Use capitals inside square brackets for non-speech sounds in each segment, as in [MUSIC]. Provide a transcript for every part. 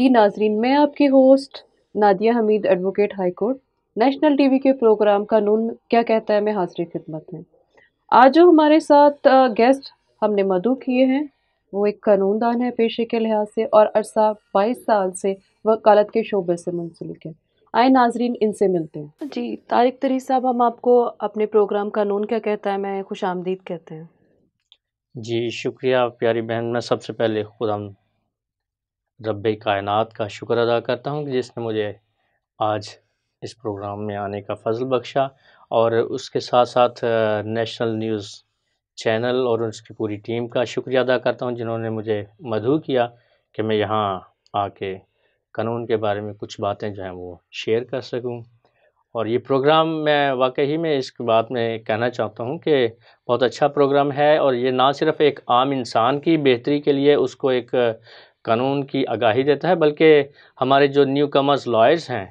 जी नाजरीन मैं आपकी host Nadia Hamid advocate high court national TV के प्रोग्राम कानून क्या कहता है मैं हाजिर खिदमत में आज जो हमारे साथ गेस्ट हमने मधु किए हैं वो एक कानूनदान है पेशे के लिहाज से और अरसा बाईस साल से वकालत के शोबे से मुंसलिक है आए नाजरीन इनसे मिलते हैं जी तारिक तरी साहब हम आपको अपने प्रोग्राम कानून क्या कहता है मैं खुश आमदीद कहते हैं जी शुक्रिया प्यारी बहन मैं सबसे पहले खुदा रब कायनात का शुक्र अदा करता हूँ कि जिसने मुझे आज इस प्रोग्राम में आने का फजल बख्शा और उसके साथ साथ नेशनल न्यूज़ चैनल और उसकी पूरी टीम का शुक्रिया अदा करता हूँ जिन्होंने मुझे मधु किया कि मैं यहाँ आके कानून के बारे में कुछ बातें जो हैं वो शेयर कर सकूँ और ये प्रोग्राम मैं वाकई ही में इसके बाद में कहना चाहता हूँ कि बहुत अच्छा प्रोग्राम है और ये ना सिर्फ़ एक आम इंसान की बेहतरी के लिए उसको एक कानून की आगाही देता है बल्कि हमारे जो न्यू कमर्स लॉयर्स हैं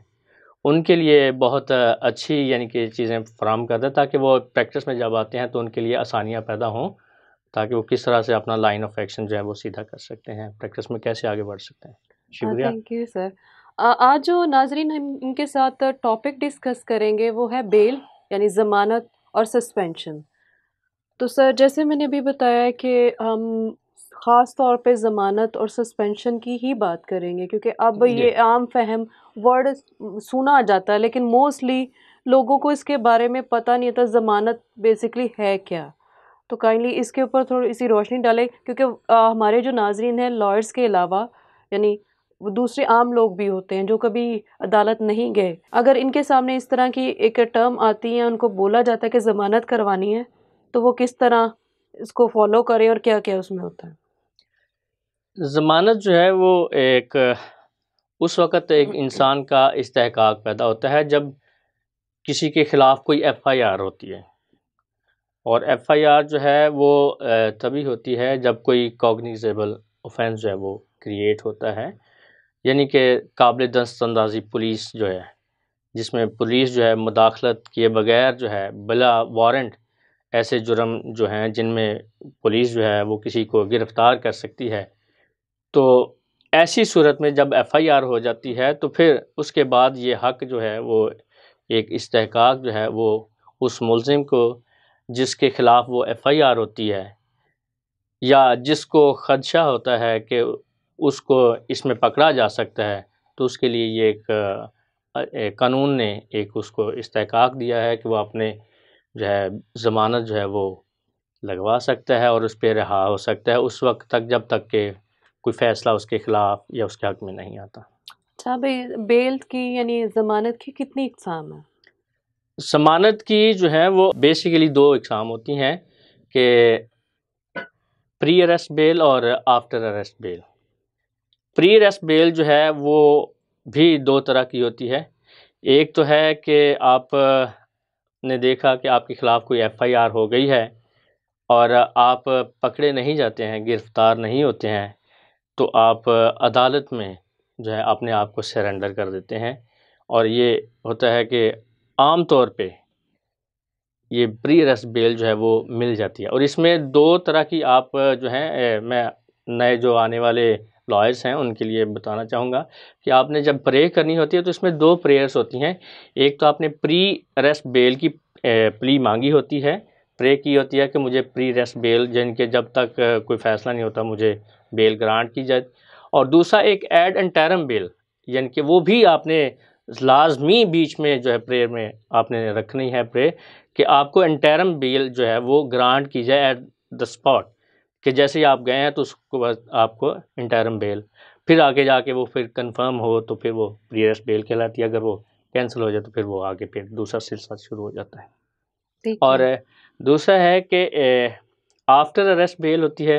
उनके लिए बहुत अच्छी यानी कि चीज़ें फ्राहम करता है ताकि वो प्रैक्टिस में जब आते हैं तो उनके लिए आसानियाँ पैदा हों ताकि वो किस तरह से अपना लाइन ऑफ एक्शन जो है वो सीधा कर सकते हैं प्रैक्टिस में कैसे आगे बढ़ सकते हैं शुक्रिया थैंक यू सर आज जो नाजरीन हम इनके साथ टॉपिक डिस्कस करेंगे वो है बेल यानी ज़मानत और सस्पेंशन तो सर जैसे मैंने अभी बताया कि हम ख़ास तौर पे ज़मानत और सस्पेंशन की ही बात करेंगे क्योंकि अब ये आम फहम वर्ड सुना जाता है लेकिन मोस्टली लोगों को इसके बारे में पता नहीं होता ज़मानत बेसिकली है क्या तो काइंडली इसके ऊपर थोड़ी इसी रोशनी डालें क्योंकि आ, हमारे जो नाजरीन हैं लॉयर्स के अलावा यानी दूसरे आम लोग भी होते हैं जो कभी अदालत नहीं गए अगर इनके सामने इस तरह की एक टर्म आती है उनको बोला जाता है कि ज़मानत करवानी है तो वो किस तरह इसको फॉलो करें और क्या क्या उसमें होता है ज़मानत जो है वो एक उस वक़्त एक इंसान का इस्तेहकाक पैदा होता है जब किसी के ख़िलाफ़ कोई एफ़आईआर होती है और एफ़आईआर जो है वो तभी होती है जब कोई कॉग्निजेबल ऑफेंस जो है वो क्रिएट होता है यानी कि काबिल दस्तानंदाज़ी पुलिस जो है जिसमें पुलिस जो है मुदाखलत किए बगैर जो है बिला वारंट ऐसे जुर्म जो हैं जिनमें पुलिस जो है वो किसी को गिरफ़्तार कर सकती है तो ऐसी सूरत में जब एफआईआर हो जाती है तो फिर उसके बाद ये हक जो है वो एक इस्तेहकाक जो है वो उस मुलिम को जिसके ख़िलाफ़ वो एफआईआर होती है या जिसको खदशा होता है कि उसको इसमें पकड़ा जा सकता है तो उसके लिए ये एक, कानून ने एक उसको इस्तेक दिया है कि वो अपने जो है ज़मानत जो है वो लगवा सकता है और उस पर रहा हो सकता है उस वक्त तक जब तक के कोई फैसला उसके खिलाफ या उसके हक में नहीं आता अच्छा बेल की यानी ज़मानत की कितनी इकसाम है जमानत की जो है वो बेसिकली दो इकसाम होती हैं कि प्री अरेस्ट बेल और after arrest bail pre arrest bail जो है वो भी दो तरह की होती है एक तो है कि आप ने देखा कि आपके ख़िलाफ़ कोई एफआईआर हो गई है और आप पकड़े नहीं जाते हैं गिरफ़्तार नहीं होते हैं तो आप अदालत में जो है अपने आप को सरेंडर कर देते हैं और ये होता है कि आम तौर पे ये प्री रस बेल जो है वो मिल जाती है और इसमें दो तरह की आप जो हैं मैं नए जो आने वाले लॉयर्स हैं उनके लिए बताना चाहूँगा कि आपने जब प्रे करनी होती है तो इसमें दो प्रेयर्स होती हैं एक तो आपने प्री रेस्ट बेल की प्ली मांगी होती है प्रे की होती है कि मुझे प्री रेस्ट बेल जिनके जब तक कोई फैसला नहीं होता मुझे बेल ग्रांट की जाए और दूसरा एक एड एंड टैरम बेल यानी कि वो भी आपने लाजमी बीच में जो है प्रेयर में आपने रखनी है प्रे कि आपको एंटैरम बेल जो है वो ग्रांट की जाए एट द स्पॉट कि जैसे ही आप गए हैं तो उसको आपको इंटैरम बेल फिर आगे जाके वो फिर कंफर्म हो तो फिर वो रेस्ट बेल कहलाती है अगर वो कैंसिल हो जाए तो फिर वो आगे फिर दूसरा सिलसिला शुरू हो जाता है और है। दूसरा है कि आफ्टर अरेस्ट बेल होती है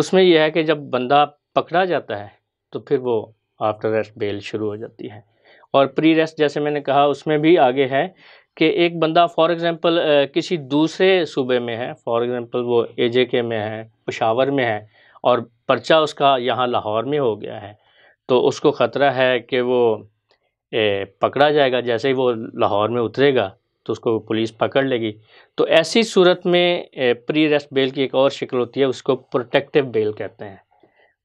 उसमें यह है कि जब बंदा पकड़ा जाता है तो फिर वो आफ्टर अरेस्ट बेल शुरू हो जाती है और प्री रेस्ट जैसे मैंने कहा उसमें भी आगे है कि एक बंदा फॉर एग्ज़ाम्पल किसी दूसरे सूबे में है फॉर एग्ज़ाम्पल वो ए के में है पशावर में है और पर्चा उसका यहाँ लाहौर में हो गया है तो उसको ख़तरा है कि वो ए, पकड़ा जाएगा जैसे ही वो लाहौर में उतरेगा तो उसको पुलिस पकड़ लेगी तो ऐसी सूरत में प्री रेस्ट बेल की एक और शिकल होती है उसको प्रोटेक्टिव बेल कहते हैं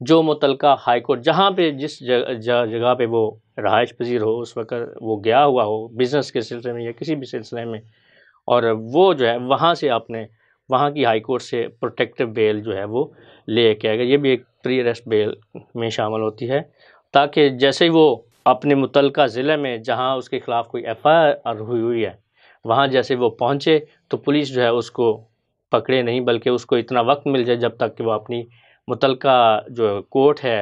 जो मुतल हाई कोर्ट जहाँ पे जिस जगह पे वो रहायश पजीर हो उस वक्त वो गया हुआ हो बिज़नेस के सिलसिले में या किसी भी सिलसिले में और वो जो है वहाँ से आपने वहाँ की हाई कोर्ट से प्रोटेक्टिव बेल जो है वो ले के आएगा ये भी एक प्री अरेस्ट बेल में शामिल होती है ताकि जैसे ही वो अपने मुतल ज़िले में जहाँ उसके ख़िलाफ़ कोई एफ आई आर हुई हुई है वहाँ जैसे वो पहुँचे तो पुलिस जो है उसको पकड़े नहीं बल्कि उसको इतना वक्त मिल जाए जब तक कि वो अपनी मुतल जो कोर्ट है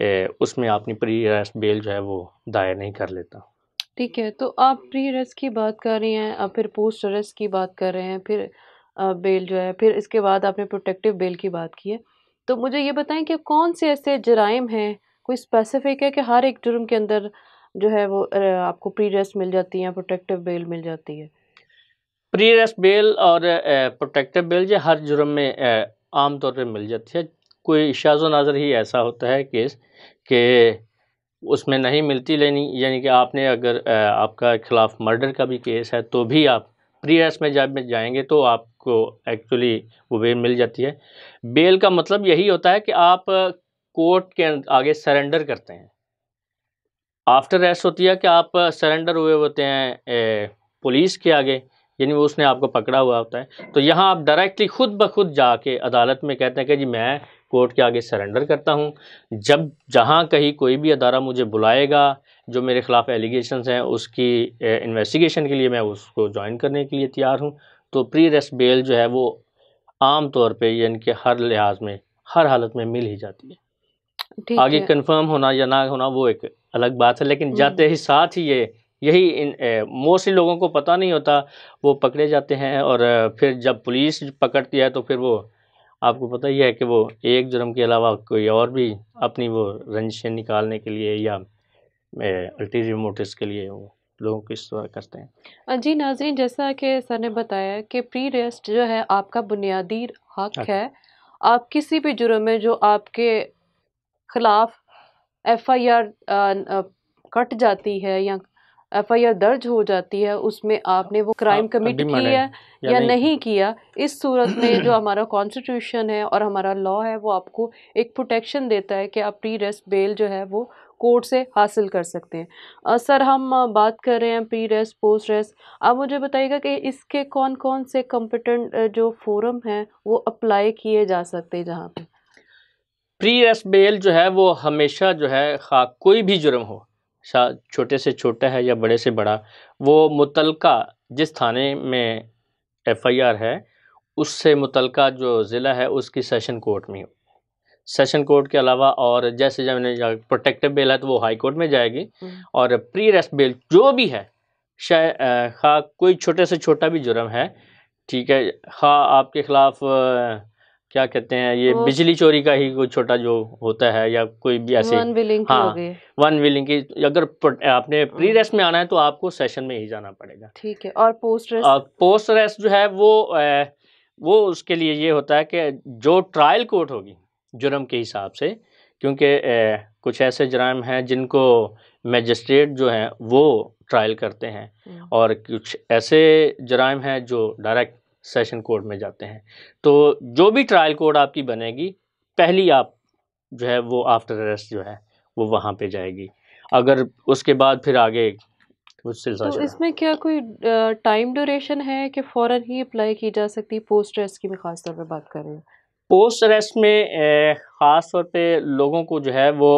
ए, उसमें अपनी प्री अरेस्ट बेल जो है वो दायर नहीं कर लेता ठीक है तो आप प्री अरेस्ट की बात कर रही हैं आप फिर पोस्ट अरेस्ट की बात कर रहे हैं फिर बेल जो है फिर इसके बाद आपने प्रोटेक्टिव बेल की बात की है तो मुझे ये बताएं कि कौन से ऐसे जराइम हैं कोई स्पेसिफिक है कि हर एक जुर्म के अंदर जो है वो आपको प्री रेस्ट मिल जाती है प्रोटेक्टिव बेल मिल जाती है प्री रेस्ट बेल और प्रोटेक्टिव बेल जो हर जुर्म में आम तौर पे मिल जाती है कोई शाजो नाजर ही ऐसा होता है केस के उसमें नहीं मिलती लेनी यानी कि आपने अगर आपका खिलाफ मर्डर का भी केस है तो भी आप प्री रेस्ट में जब जाएंगे तो आपको एक्चुअली वो बेल मिल जाती है बेल का मतलब यही होता है कि आप कोर्ट के आगे सरेंडर करते हैं आफ्टर रेस्ट होती है कि आप सरेंडर हुए होते हैं पुलिस के आगे यानी वो उसने आपको पकड़ा हुआ होता है तो यहाँ आप डायरेक्टली खुद ब खुद जाके अदालत में कहते हैं कि जी मैं कोर्ट के आगे सरेंडर करता हूँ जब जहाँ कहीं कोई भी अदारा मुझे बुलाएगा जो मेरे ख़िलाफ़ एलिगेशन हैं उसकी इन्वेस्टिगेशन के लिए मैं उसको ज्वाइन करने के लिए तैयार हूँ तो प्री रेस्ट बेल जो है वो आम तौर पे यानी कि हर लिहाज में हर हालत में मिल ही जाती है आगे कंफर्म होना या ना होना वो एक अलग बात है लेकिन जाते ही साथ ही ये यही इन मोस्टली लोगों को पता नहीं होता वो पकड़े जाते हैं और फिर जब पुलिस पकड़ती है तो फिर वो आपको पता ही है कि वो एक जुर्म के अलावा कोई और भी अपनी वो रंजिशें निकालने के लिए या अल्टीरियर मोटिव्स के लिए वो लोगों को इस तरह करते हैं जी नाजरीन जैसा कि सर ने बताया कि प्री रेस्ट जो है आपका बुनियादी हक है आप किसी भी जुर्म में जो आपके ख़िलाफ़ एफ आई आर कट जाती है या एफ आई आर दर्ज हो जाती है उसमें आपने वो क्राइम हाँ, कमिट किया या, या नहीं, नहीं किया इस सूरत में जो [CLEARS THROAT] हमारा कॉन्स्टिट्यूशन है और हमारा लॉ है वो आपको एक प्रोटेक्शन देता है कि आप प्री रेस्ट बेल जो है वो कोर्ट से हासिल कर सकते हैं सर हम बात कर रहे हैं प्री रेस्ट पोस्ट रेस्ट आप मुझे बताइएगा कि इसके कौन कौन से कम्पिटेंट जो फोरम हैं वो अप्लाई किए जा सकते हैं जहाँ पर प्री रेस्ट बेल जो है वो हमेशा जो है खा कोई भी जुर्म हो छोटे से छोटा है या बड़े से बड़ा वो मुतलका जिस थाने में एफआईआर है उससे मुतलका जो ज़िला है उसकी सेशन कोर्ट में हो सेशन कोर्ट के अलावा और जैसे जब प्रोटेक्टिव बेल है तो वो हाई कोर्ट में जाएगी हम्म। और प्री रेस्ट बेल जो भी है शायद खा कोई छोटे से छोटा भी जुर्म है ठीक है खा आपके ख़िलाफ़ क्या कहते हैं ये तो बिजली चोरी का ही कोई छोटा जो होता है या कोई भी ऐसे वन विलिंग हाँ वन विलिंग की अगर आपने प्री हाँ। रेस्ट में आना है तो आपको सेशन में ही जाना पड़ेगा ठीक है और पोस्ट रेस्ट और पोस्ट रेस्ट जो है वो वो उसके लिए ये होता है कि जो ट्रायल कोर्ट होगी जुर्म के हिसाब से क्योंकि कुछ ऐसे जराम हैं जिनको मजिस्ट्रेट जो हैं वो ट्रायल करते हैं हम्म। और कुछ ऐसे जराम हैं जो डायरेक्ट सेशन कोड में जाते हैं तो जो भी ट्रायल कोड आपकी बनेगी पहली आप जो है वो आफ्टर अरेस्ट जो है वो वहाँ पे जाएगी अगर उसके बाद फिर आगे तो इसमें क्या कोई टाइम ड्यूरेशन है कि फ़ौरन ही अप्लाई की जा सकती है पोस्ट अरेस्ट की भी ख़ास तौर पर बात कर पोस्ट अरेस्ट में ख़ास तौर पर लोगों को जो है वो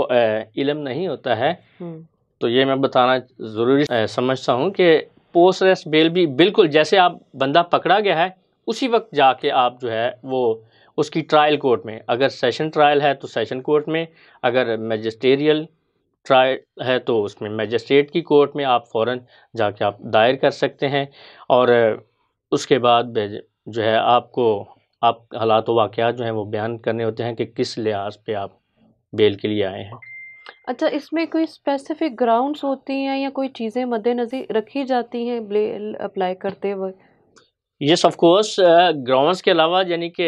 इलम नहीं होता है हम्म। तो ये मैं बताना ज़रूरी समझता हूँ कि पोस्ट अरेस्ट बेल भी बिल्कुल जैसे आप बंदा पकड़ा गया है उसी वक्त जाके आप जो है वो उसकी ट्रायल कोर्ट में अगर सेशन ट्रायल है तो सेशन कोर्ट में अगर मजिस्टेरियल ट्रायल है तो उसमें मैजिस्ट्रेट की कोर्ट में आप फ़ौर जाके आप दायर कर सकते हैं और उसके बाद जो है आपको आप हालात वाक़ जो हैं वो बयान करने होते हैं कि किस लिहाज पे आप बेल के लिए आए हैं अच्छा इसमें कोई स्पेसिफिक ग्राउंड्स होती हैं या कोई चीज़ें मद्देनज़र रखी जाती हैं बेल अप्लाई करते वक्त यस ऑफ कोर्स ग्राउंड्स के अलावा यानी कि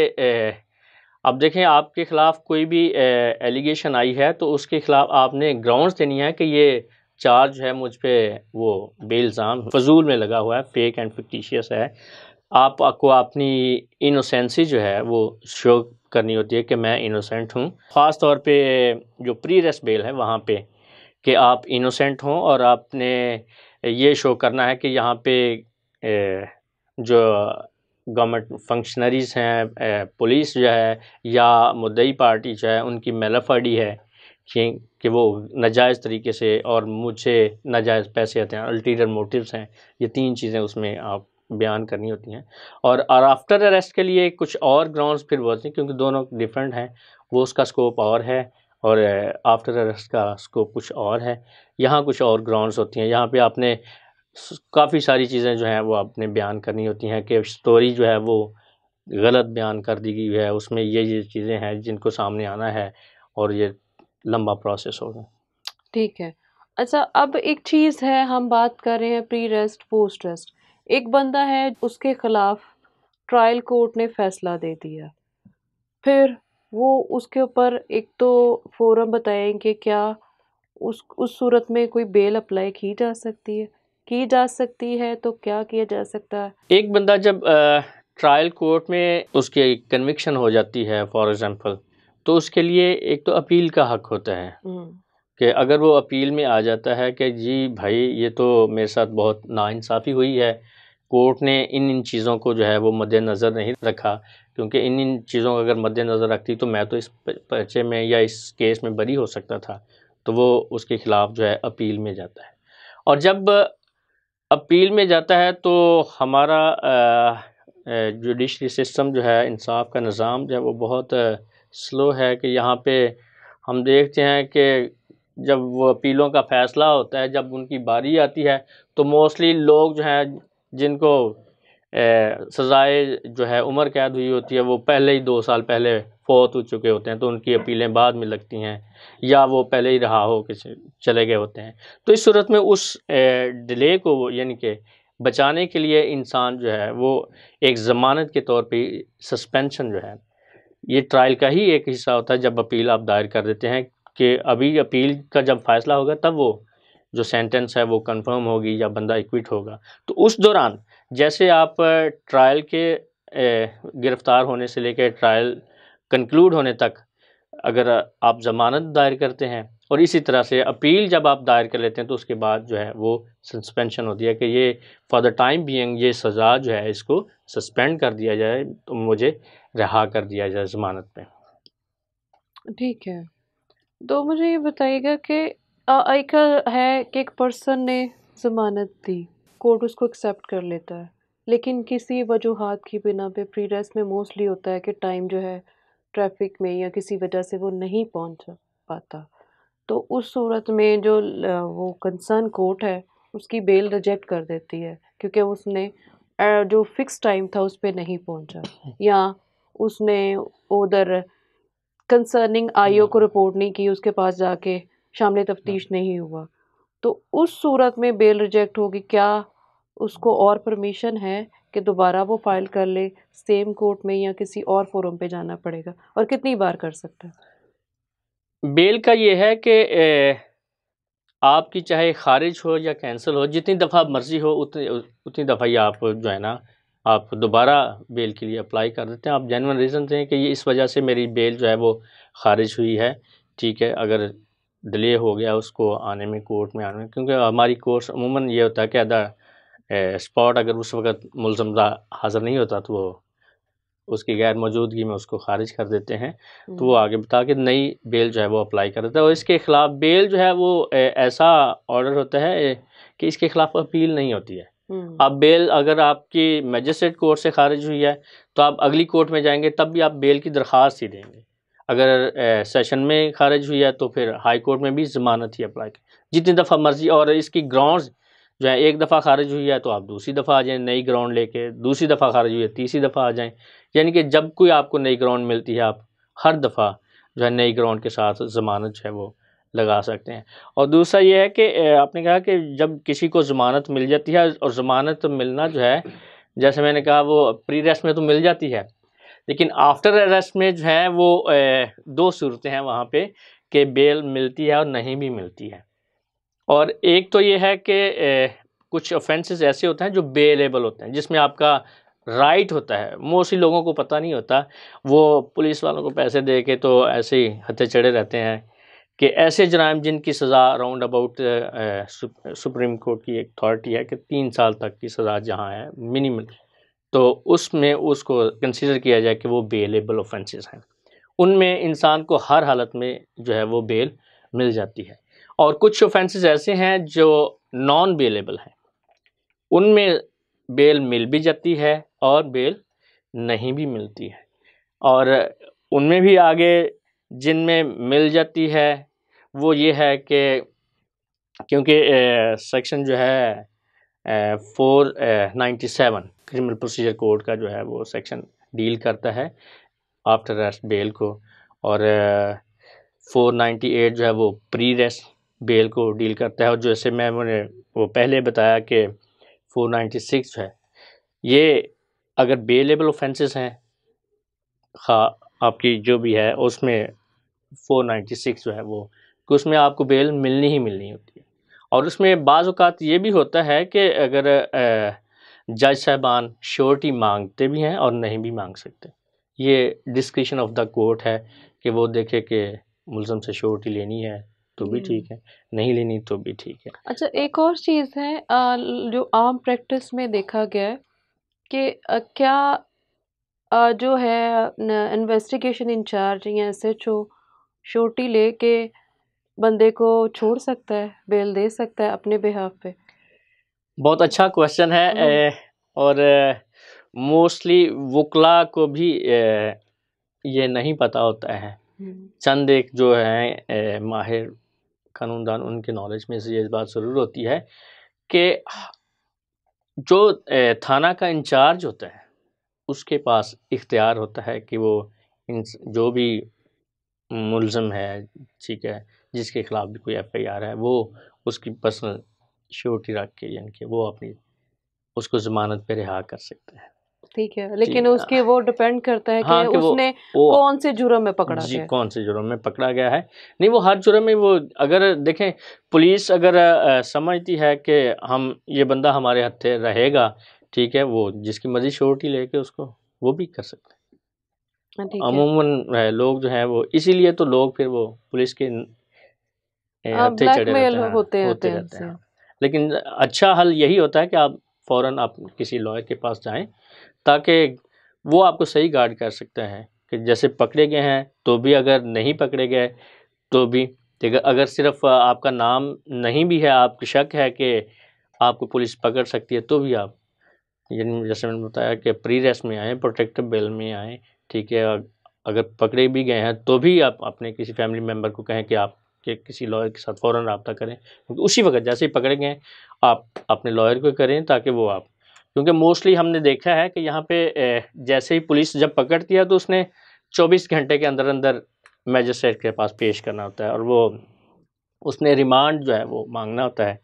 अब uh, देखें आपके ख़िलाफ़ कोई भी एलिगेशन uh, आई है तो उसके ख़िलाफ़ आपने ग्राउंड्स देनी है कि ये चार्ज है मुझ पर वो बेल्ज़ाम फजूल में लगा हुआ है फेक एंड फिक्टिशियस है आप आपको अपनी इनोसेंसी जो है वो शो करनी होती है कि मैं इनोसेंट हूँ ख़ास तौर पे uh, जो प्री रेस्ट बेल है वहाँ पे कि आप इनोसेंट हों और आपने ये शो करना है कि यहाँ पे ए, जो गवर्नमेंट फंक्शनरीज़ हैं पुलिस जो है या मुद्दई पार्टी जो है उनकी मेलाफाडी है कि कि वो नाजायज़ तरीके से और मुझे नाजायज़ पैसे आते हैं अल्टीरियर मोटिव्स हैं ये तीन चीज़ें उसमें आप बयान करनी होती हैं और और आफ्टर अरेस्ट के लिए कुछ और ग्राउंड्स फिर बोलते हैं क्योंकि दोनों डिफरेंट हैं वो उसका स्कोप और है और आफ्टर अरेस्ट का स्कोप कुछ और है यहाँ कुछ और ग्राउंड्स होती हैं यहाँ पे आपने काफ़ी सारी चीज़ें जो हैं वो आपने बयान करनी होती हैं कि स्टोरी जो है वो गलत बयान कर दी गई है उसमें ये ये चीज़ें हैं जिनको सामने आना है और ये लंबा प्रोसेस होगा ठीक है अच्छा अब एक चीज़ है हम बात कर रहे हैं प्री रेस्ट पोस्ट रेस्ट एक बंदा है उसके खिलाफ ट्रायल कोर्ट ने फैसला दे दिया फिर वो उसके ऊपर एक तो फोरम बताएं कि क्या उस उस सूरत में कोई बेल अप्लाई की जा सकती है की जा सकती है तो क्या किया जा सकता है एक बंदा जब ट्रायल कोर्ट में उसकी कन्विक्शन हो जाती है फॉर एग्ज़ाम्पल तो उसके लिए एक तो अपील का हक होता है हम्म। कि अगर वो अपील में आ जाता है कि जी भाई ये तो मेरे साथ बहुत नाइंसाफ़ी हुई है कोर्ट ने इन इन चीज़ों को जो है वो मद्देनज़र नहीं रखा क्योंकि इन इन चीज़ों को अगर मद्देनज़र रखती तो मैं तो इस पर्चे में या इस केस में बरी हो सकता था तो वो उसके ख़िलाफ़ जो है अपील में जाता है और जब अपील में जाता है तो हमारा जुडिशरी सिस्टम जो है इंसाफ का निज़ाम जो है वो बहुत स्लो है कि यहाँ पे हम देखते हैं कि जब वो अपीलों का फ़ैसला होता है जब उनकी बारी आती है तो मोस्टली लोग जो हैं जिनको सज़ाए जो है उम्र कैद हुई होती है वो पहले ही दो साल पहले फौत हो चुके होते हैं तो उनकी अपीलें बाद में लगती हैं या वो पहले ही रहा हो कि चले गए होते हैं तो इस सूरत में उस डिले को यानी कि बचाने के लिए इंसान जो है वो एक ज़मानत के तौर पे सस्पेंशन जो है ये ट्रायल का ही एक हिस्सा होता है जब अपील आप दायर कर देते हैं कि अभी अपील का जब फ़ैसला होगा तब वो जो सेंटेंस है वो कंफर्म होगी या बंदा इक्विट होगा तो उस दौरान जैसे आप ट्रायल के गिरफ़्तार होने से लेकर ट्रायल कंक्लूड होने तक अगर आप ज़मानत दायर करते हैं और इसी तरह से अपील जब आप दायर कर लेते हैं तो उसके बाद जो है वो सस्पेंशन होती है कि ये फॉर द टाइम बीइंग ये सज़ा जो है इसको सस्पेंड कर दिया जाए तो मुझे रिहा कर दिया जाए ज़मानत पे ठीक है तो मुझे ये बताइएगा कि एक है कि एक पर्सन ने ज़मानत दी कोर्ट उसको एक्सेप्ट कर लेता है लेकिन किसी वजूहत की बिना पे प्री रेस में मोस्टली होता है कि टाइम जो है ट्रैफिक में या किसी वजह से वो नहीं पहुंच पाता तो उस सूरत में जो वो कंसर्न कोर्ट है उसकी बेल रिजेक्ट कर देती है क्योंकि उसने जो फिक्स टाइम था उस पर नहीं पहुंचा [LAUGHS] या उसने उधर कंसर्निंग आईओ को रिपोर्ट हम्म। नहीं की उसके पास जाके शामिल तफ्तीश हाँ। नहीं हुआ तो उस सूरत में बेल रिजेक्ट होगी क्या उसको और परमिशन है कि दोबारा वो फाइल कर ले सेम कोर्ट में या किसी और फोरम पे जाना पड़ेगा और कितनी बार कर सकता है बेल का ये है कि आपकी चाहे खारिज हो या कैंसिल हो जितनी दफ़ा मर्जी हो उतनी उतनी दफ़ा ही आप जो है ना आप दोबारा बेल के लिए अप्लाई कर देते हैं आप जेनवन रीज़न दें कि ये इस वजह से मेरी बेल जो है वो खारिज हुई है ठीक है अगर डिले हो गया उसको आने में कोर्ट में आने में क्योंकि हमारी कोर्स अमूमन ये होता है कि अदा स्पॉट अगर उस वक़्त मुलम हाज़िर नहीं होता तो वो उसकी गैर मौजूदगी में उसको खारिज कर देते हैं तो वो आगे बता के नई बेल जो है वो अप्लाई कर देता है और इसके ख़िलाफ़ बेल जो है वो ऐसा ऑर्डर होता है कि इसके ख़िलाफ़ अपील नहीं होती है अब बेल अगर आपकी मजिस्ट्रेट कोर्ट से खारिज हुई है तो आप अगली कोर्ट में जाएंगे तब भी आप बेल की दरख्वास्त ही देंगे अगर सेशन में खारिज हुई है तो फिर हाई कोर्ट में भी ज़मानत ही अप्लाई जितनी दफ़ा मर्जी और इसकी ग्राउंड्स जो है एक दफ़ा खारिज हुई है तो आप दूसरी दफ़ा आ जाएँ नई ग्राउंड लेके दूसरी दफ़ा खारिज हुई है तीसरी दफ़ा आ जाएँ यानी कि जब कोई आपको नई ग्राउंड मिलती है आप हर दफ़ा जो है नई ग्राउंड के साथ ज़मानत जो है वो लगा सकते हैं और दूसरा ये है कि आपने कहा कि जब किसी को ज़मानत मिल जाती है और ज़मानत मिलना जो है जैसे मैंने कहा वो प्री रेस्ट में तो मिल जाती है लेकिन आफ्टर अरेस्ट में जो है वो ए, दो सूरतें हैं वहाँ पे कि बेल मिलती है और नहीं भी मिलती है और एक तो ये है कि कुछ ऑफेंसेस ऐसे होते हैं जो बेलेबल होते हैं जिसमें आपका राइट right होता है मोस्टली लोगों को पता नहीं होता वो पुलिस वालों को पैसे दे के तो ऐसे ही हथे चढ़े रहते हैं कि ऐसे जराइम जिनकी सज़ा राउंड अबाउट सुप्रीम कोर्ट की एक अथॉरिटी है कि तीन साल तक की सज़ा जहाँ है मिनिमम तो उसमें उसको कंसिडर किया जाए कि वो बेलेबल ऑफेंसेस हैं उनमें इंसान को हर हालत में जो है वो बेल मिल जाती है और कुछ ऑफेंसेस ऐसे हैं जो नॉन बेलेबल हैं उनमें बेल मिल भी जाती है और बेल नहीं भी मिलती है और उनमें भी आगे जिनमें मिल जाती है वो ये है कि क्योंकि सेक्शन जो है four ninety seven criminal procedure code का जो है वो सेक्शन डील करता है आफ्टर रेस्ट बेल को और फोर नाइन्टी एट जो है वो प्री रेस्ट बेल को डील करता है और जैसे मैं उन्होंने वो पहले बताया कि 496 है ये अगर बेलेबल ऑफेंसेस हैं खा आपकी जो भी है उसमें 496 जो है वो कि उसमें आपको बेल मिलनी ही मिलनी होती है और उसमें बाज़ अवत ये भी होता है कि अगर जज साहबान श्योरिटी मांगते भी हैं और नहीं भी मांग सकते ये डिस्क्रिप्शन ऑफ द कोर्ट है कि वो देखे कि मुलम से श्योरिटी लेनी है तो भी हम्म। ठीक है नहीं लेनी तो भी ठीक है अच्छा एक और चीज़ है जो आम प्रैक्टिस में देखा गया है कि क्या जो है इन्वेस्टिगेशन इंचार्ज या एस एच ओ छोटी ले के बंदे को छोड़ सकता है बेल दे सकता है अपने बिहाफ पे बहुत अच्छा क्वेश्चन है हम्म। ए, और मोस्टली वकला को भी ए, ये नहीं पता होता है हम्म। चंद एक जो है ए, माहिर कानूनदान उनके नॉलेज में से ये बात ज़रूर होती है कि जो थाना का इंचार्ज होता है उसके पास इख्तियार होता है कि वो जो भी मुलम है ठीक है जिसके ख़िलाफ़ भी कोई एफ आई आर है वो उसकी पर्सनल श्योरिटी रख के यानी कि वो अपनी उसको ज़मानत पर रिहा कर सकते हैं ठीक है लेकिन उसके वो डिपेंड करता है हाँ, कि उसने वो, वो, कौन से जुर्म में पकड़ा जी कौन से जुर्म में पकड़ा गया है नहीं वो हर जुर्म में वो अगर देखें पुलिस अगर आ, समझती है कि हम ये बंदा हमारे हथे रहेगा ठीक है वो जिसकी मर्जी श्योरिटी लेके उसको वो भी कर सकते हैं हाँ, अमूमन लोग जो है वो इसीलिए तो लोग फिर वो पुलिस के हाँ, होते, हैं, होते हैं लेकिन अच्छा हल यही होता है कि आप फ़ौरन आप किसी लॉयर के पास जाएं ताकि वो आपको सही गार्ड कर सकते हैं कि जैसे पकड़े गए हैं तो भी अगर नहीं पकड़े गए तो भी अगर सिर्फ आपका नाम नहीं भी है आपको शक है कि आपको पुलिस पकड़ सकती है तो भी आप जैसे मैंने बताया कि प्री रेस्ट में आएँ प्रोटेक्टिव बेल में आएँ ठीक है अगर पकड़े भी गए हैं तो भी आप अपने किसी फैमिली मेम्बर को कहें कि आप के किसी लॉयर के साथ फ़ौर रबता करें उसी वक्त जैसे ही पकड़े गए आप अपने लॉयर को करें ताकि वो आप क्योंकि मोस्टली हमने देखा है कि यहाँ पे जैसे ही पुलिस जब पकड़ती है तो उसने 24 घंटे के अंदर अंदर मजिस्ट्रेट के पास पेश करना होता है और वो उसने रिमांड जो है वो मांगना होता है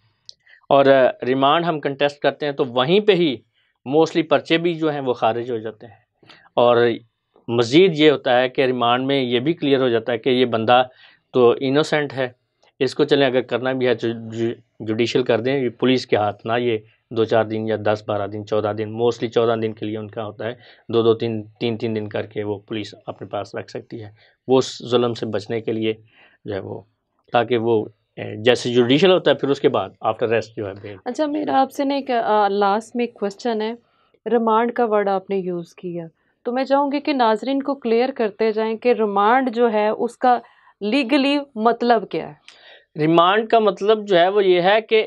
और रिमांड हम कंटेस्ट करते हैं तो वहीं पे ही मोस्टली पर्चे भी जो हैं वो खारिज हो जाते हैं और मज़ीद ये होता है कि रिमांड में ये भी क्लियर हो जाता है कि ये बंदा तो इनोसेंट है इसको चलें अगर करना भी है तो जुडिशल कर दें पुलिस के हाथ ना ये दो चार दिन या दस बारह दिन चौदह दिन मोस्टली चौदह दिन के लिए उनका होता है दो दो तीन तीन तीन दिन करके वो पुलिस अपने पास रख सकती है वो जुल्म से बचने के लिए जो है वो ताकि वो जैसे जुडिशल होता है फिर उसके बाद आफ्टर रेस्ट जो है अच्छा मेरा आपसे ना एक लास्ट में एक क्वेश्चन है रिमांड का वर्ड आपने यूज़ किया तो मैं चाहूँगी कि नाजरीन को क्लियर करते जाएँ कि रिमांड जो है उसका लीगली मतलब क्या है रिमांड का मतलब जो है वो ये है कि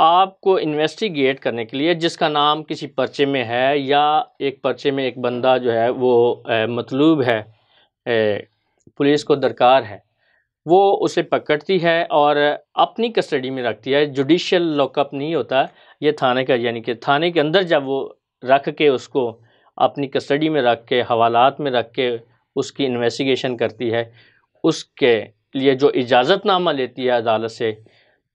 आपको इन्वेस्टिगेट करने के लिए जिसका नाम किसी पर्चे में है या एक पर्चे में एक बंदा जो है वो मतलूब है ए, पुलिस को दरकार है वो उसे पकड़ती है और अपनी कस्टडी में रखती है जुडिशल लॉकअप नहीं होता ये थाने का यानी कि थाने के अंदर जब वो रख के उसको अपनी कस्टडी में रख के हवालात में रख के उसकी इन्वेस्टिगेशन करती है उसके लिए जो इजाज़तनामा लेती है अदालत से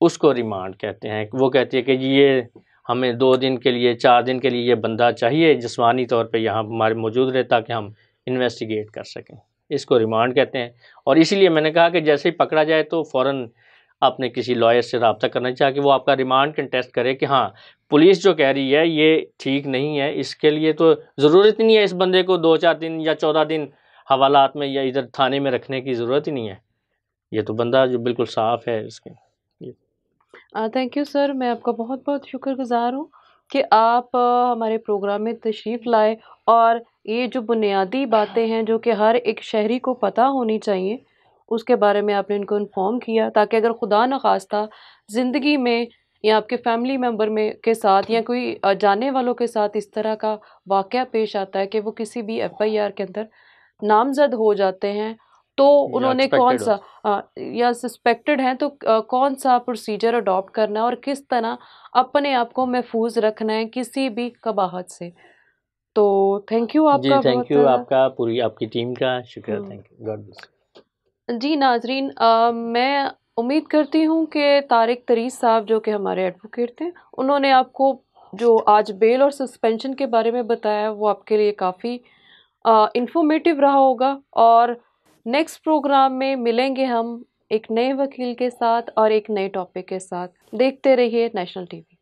उसको रिमांड कहते हैं वो कहती है कि ये हमें दो दिन के लिए चार दिन के लिए ये बंदा चाहिए जिसमानी तौर पे यहाँ हमारे मौजूद रहे ताकि हम इन्वेस्टिगेट कर सकें इसको रिमांड कहते हैं और इसीलिए मैंने कहा कि जैसे ही पकड़ा जाए तो फ़ौर आपने किसी लॉयर से रबता करना चाहिए कि वो आपका रिमांड कंटेस्ट करे कि हाँ पुलिस जो कह रही है ये ठीक नहीं है इसके लिए तो ज़रूरत ही नहीं है इस बंदे को दो चार दिन या चौदह दिन हवालात में या इधर थाने में रखने की ज़रूरत ही नहीं है ये तो बंदा जो बिल्कुल साफ है इसके थैंक यू सर मैं आपका बहुत बहुत शुक्रगुजार हूँ कि आप हमारे प्रोग्राम में तशरीफ़ लाए और ये जो बुनियादी बातें हैं जो कि हर एक शहरी को पता होनी चाहिए उसके बारे में आपने इनको इन्फॉर्म किया ताकि अगर खुदा न खास्ता ज़िंदगी में या आपके फैमिली मेम्बर में के साथ या कोई जाने वालों के साथ इस तरह का वाक़ पेश आता है कि वो किसी भी एफ आई आर के अंदर नामजद हो जाते हैं तो उन्होंने तो, कौन सा आ, या सस्पेक्टेड हैं तो आ, कौन सा प्रोसीजर अडॉप्ट करना है और किस तरह अपने आप को महफूज रखना है किसी भी कबाहत से तो थैंक यू आपका थैंक यू आपका पूरी आपकी टीम का शुक्रिया थैंक यू गॉड जी नाजरीन आ, मैं उम्मीद करती हूँ कि तारिक तरीस साहब जो कि हमारे एडवोकेट थे उन्होंने आपको जो आज बेल और सस्पेंशन के बारे में बताया वो आपके लिए काफ़ी इन्फॉर्मेटिव रहा होगा और नेक्स्ट प्रोग्राम में मिलेंगे हम एक नए वकील के साथ और एक नए टॉपिक के साथ देखते रहिए नेशनल टीवी